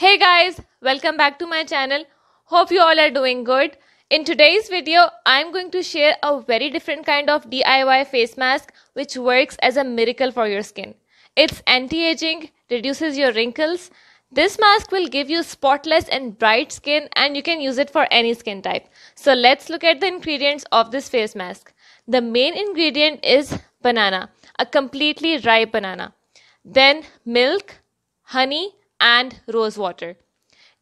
Hey guys, welcome back to my channel. Hope you all are doing good. In today's video, I'm going to share a very different kind of DIY face mask which works as a miracle for your skin. It's anti-aging, reduces your wrinkles. This mask will give you spotless and bright skin and you can use it for any skin type. So let's look at the ingredients of this face mask. The main ingredient is banana, a completely ripe banana. Then milk, honey, and rose water.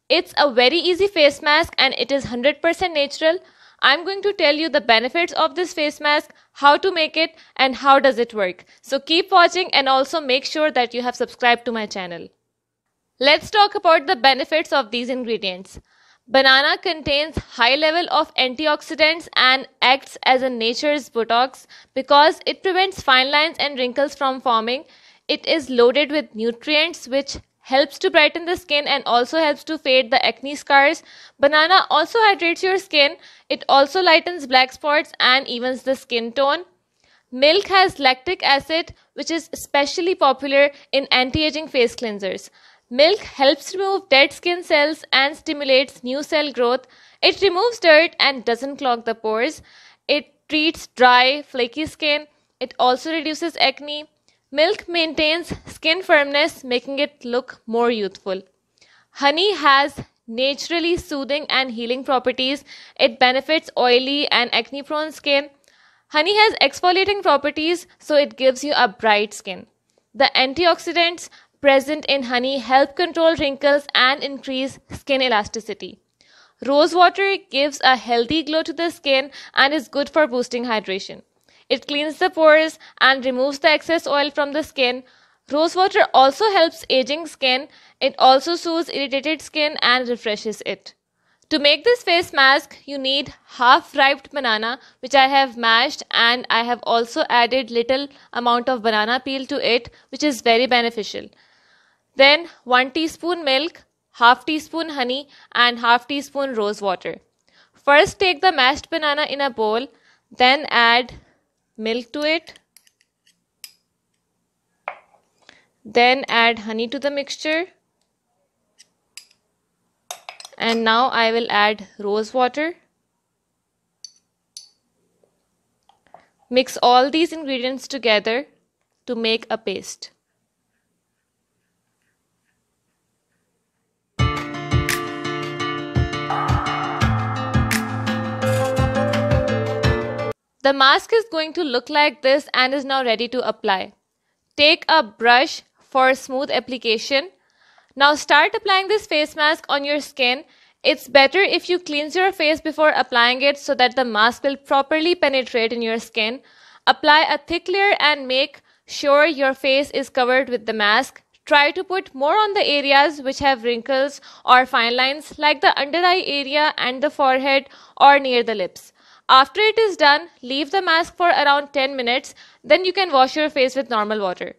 It's a very easy face mask and it is 100% natural. I'm going to tell you the benefits of this face mask, how to make it and how does it work. So keep watching and also make sure that you have subscribed to my channel. Let's talk about the benefits of these ingredients. Banana contains high level of antioxidants and acts as a nature's botox because it prevents fine lines and wrinkles from forming. It is loaded with nutrients which helps to brighten the skin and also helps to fade the acne scars. Banana also hydrates your skin. It also lightens black spots and evens the skin tone. Milk has lactic acid, which is especially popular in anti-aging face cleansers. Milk helps remove dead skin cells and stimulates new cell growth. It removes dirt and doesn't clog the pores. It treats dry, flaky skin. It also reduces acne. Milk maintains skin firmness, making it look more youthful. Honey has naturally soothing and healing properties. It benefits oily and acne prone skin. Honey has exfoliating properties, so it gives you a bright skin. The antioxidants present in honey help control wrinkles and increase skin elasticity. Rose water gives a healthy glow to the skin and is good for boosting hydration. It cleans the pores and removes the excess oil from the skin. Rose water also helps aging skin. It also soothes irritated skin and refreshes it. To make this face mask, you need half ripe banana which I have mashed and I have also added little amount of banana peel to it which is very beneficial. Then 1 teaspoon milk, half teaspoon honey and half teaspoon rose water. First take the mashed banana in a bowl, then add milk to it then add honey to the mixture and now I will add rose water mix all these ingredients together to make a paste The mask is going to look like this and is now ready to apply. Take a brush for smooth application. Now start applying this face mask on your skin. It's better if you cleanse your face before applying it so that the mask will properly penetrate in your skin. Apply a thick layer and make sure your face is covered with the mask. Try to put more on the areas which have wrinkles or fine lines like the under eye area and the forehead or near the lips. After it is done, leave the mask for around 10 minutes, then you can wash your face with normal water.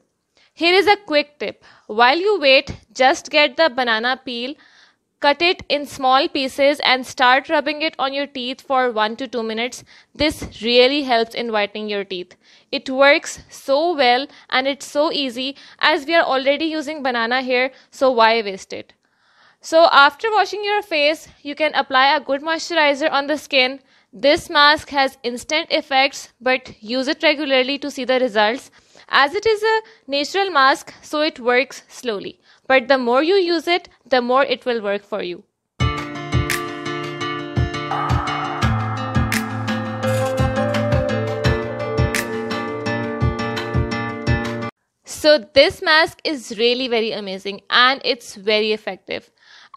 Here is a quick tip. While you wait, just get the banana peel, cut it in small pieces and start rubbing it on your teeth for 1 to 2 minutes. This really helps in whitening your teeth. It works so well and it's so easy as we are already using banana here, so why waste it? So after washing your face, you can apply a good moisturizer on the skin. This mask has instant effects but use it regularly to see the results. As it is a natural mask, so it works slowly. But the more you use it, the more it will work for you. So this mask is really very amazing and it's very effective.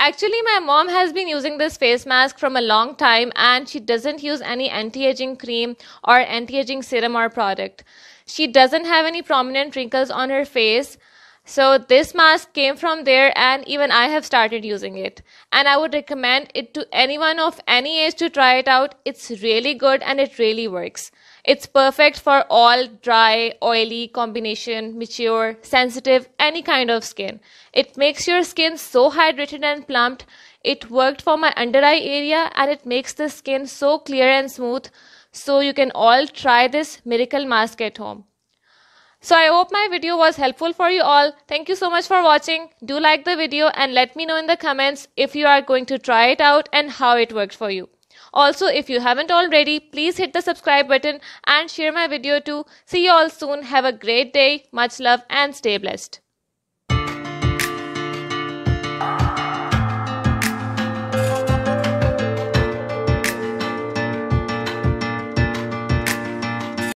Actually, my mom has been using this face mask from a long time and she doesn't use any anti aging cream or anti aging serum or product. She doesn't have any prominent wrinkles on her face. So this mask came from there and even I have started using it. And I would recommend it to anyone of any age to try it out. It's really good and it really works. It's perfect for all dry, oily, combination, mature, sensitive, any kind of skin. It makes your skin so hydrated and plumped. It worked for my under eye area and it makes the skin so clear and smooth. So you can all try this miracle mask at home. So I hope my video was helpful for you all. Thank you so much for watching. Do like the video and let me know in the comments if you are going to try it out and how it worked for you. Also, if you haven't already, please hit the subscribe button and share my video too. See you all soon. Have a great day. Much love and stay blessed.